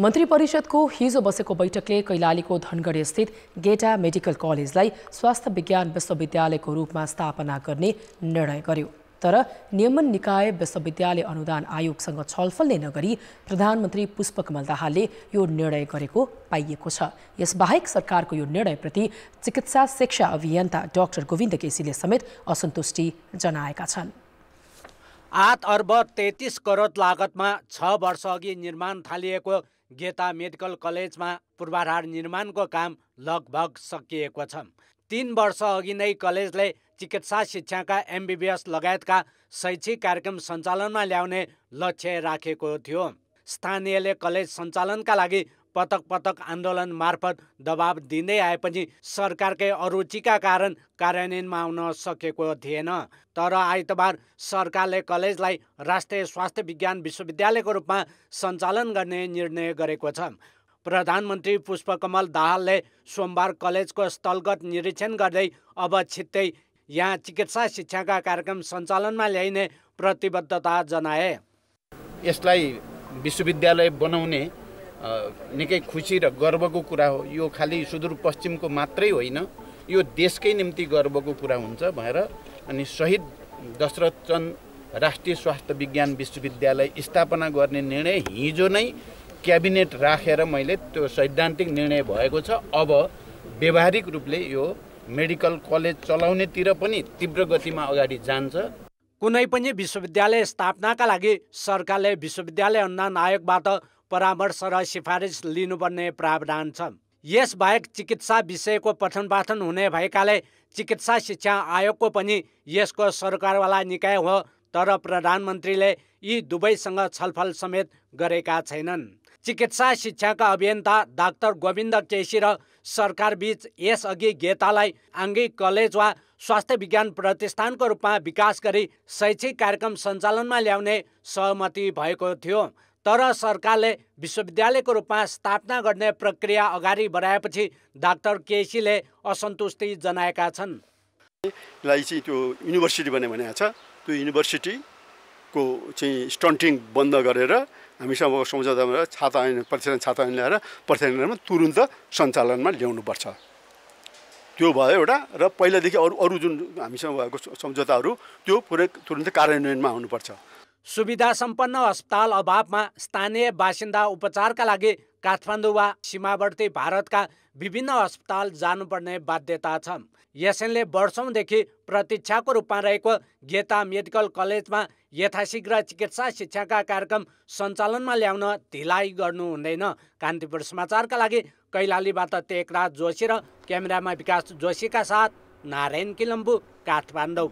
मन्त्री परिषदको हिजो बसेको बैठकले कैलालीको धनगढी स्थित गेटा मेडिकल कलेजलाई स्वास्थ्य विज्ञान विश्वविद्यालयको रूपमा स्थापना गर्ने निर्णय गर्यो तर नियमन निकाय विश्वविद्यालय अनुदान आयोगसँग छलफल नै नगरी प्रधानमन्त्री पुष्पकमल दाहालले यो निर्णय गरेको पाइएको छ यसबाहेक सरकारको यो निर्णयप्रति चिकित्सा शिक्षा अभियन्ता डाक्टर गोविन्द केसीले समेत असन्तुष्टि जनाएका छन् आठ अर्ब तेत्तिस करोड लागतमा छ वर्षअघि निर्माण थालिएको गेता मेडिकल कलेजमा पूर्वाधार निर्माणको काम लगभग सकिएको छ तिन वर्ष अघि नै कलेजले चिकित्सा शिक्षाका एमबिबिएस लगायतका शैक्षिक कार्यक्रम सञ्चालनमा ल्याउने लक्ष्य राखेको थियो स्थानीयले कलेज सञ्चालनका लागि पटक पटक आन्दोलन मार्फत दबाब दिँदै आएपछि सरकारकै अरुचिका कारण कार्यान्वयनमा आउन सकेको थिएन तर आइतबार सरकारले कलेजलाई राष्ट्रिय स्वास्थ्य विज्ञान विश्वविद्यालयको रूपमा सञ्चालन गर्ने निर्णय गरेको छ प्रधानमन्त्री पुष्पकमल दाहालले सोमबार कलेजको स्थलगत निरीक्षण गर्दै अब छिट्टै यहाँ चिकित्सा शिक्षाका कार्यक्रम सञ्चालनमा ल्याइने प्रतिबद्धता जनाए यसलाई विश्वविद्यालय बनाउने निकै खुसी र गर्वको कुरा हो यो खालि सुदूरपश्चिमको मात्रै होइन यो देशकै निम्ति गर्वको कुरा हुन्छ भनेर अनि शहीद दशरथ चन्द राष्ट्रिय स्वास्थ्य विज्ञान विश्वविद्यालय स्थापना गर्ने निर्णय हिजो नै क्याबिनेट राखेर मैले त्यो सैद्धान्तिक निर्णय भएको छ अब व्यवहारिक रूपले यो मेडिकल कलेज चलाउनेतिर पनि तीव्र गतिमा अगाडि जान्छ कुनै पनि विश्वविद्यालय स्थापनाका लागि सरकारले विश्वविद्यालय अनुदान आयोगबाट परामर्श र सिफारिस लिनुपर्ने प्रावधान छ यसबाहेक चिकित्सा विषयको पठन पाठन हुने भएकाले चिकित्सा शिक्षा आयोगको पनि यसको सरकारवाला निकाय हो तर प्रधानमन्त्रीले यी दुवैसँग छलफल समेत गरेका छैनन् चिकित्सा शिक्षाका अभियन्ता डाक्टर गोविन्द केसी र सरकारबीच यसअघि गेतालाई आङ्गिक कलेज वा स्वास्थ्य विज्ञान प्रतिष्ठानको रूपमा विकास गरी शैक्षिक कार्यक्रम सञ्चालनमा ल्याउने सहमति भएको थियो तर सरकारले विश्वविद्यालयको रूपमा स्थापना गर्ने प्रक्रिया अगाडि बढाएपछि डाक्टर केसीले असन्तुष्टि जनाएका छन् यसलाई चाहिँ त्यो युनिभर्सिटी बने भनेको छ त्यो युनिभर्सिटीको चाहिँ स्टन्टिङ बन्द गरेर हामीसँग सम्झौतामा छाता ऐन प्रतिष्ठान छाता ऐन ल्याएर प्रतिष्ठानमा तुरुन्त सञ्चालनमा ल्याउनुपर्छ त्यो भयो एउटा र पहिलादेखि अरू अरू जुन हामीसँग भएको सम्झौताहरू त्यो पुरै तुरुन्त कार्यान्वयनमा हुनुपर्छ सुविधा सम्पन्न अस्पताल अभावमा स्थानीय बासिन्दा उपचारका लागि काठमाडौँ वा सीमावर्ती भारतका विभिन्न अस्पताल जानुपर्ने बाध्यता छ यसैले वर्षौँदेखि प्रतीक्षाको रूपमा रहेको गेता मेडिकल कलेजमा यथाशीघ्र चिकित्सा शिक्षाका कार्यक्रम सञ्चालनमा ल्याउन ढिलाइ गर्नु हुँदैन कान्तिपुर समाचारका लागि कैलालीबाट टेकराज जोशी र क्यामेरामा विकास जोशीका साथ नारायण किलम्बु काठमाडौँ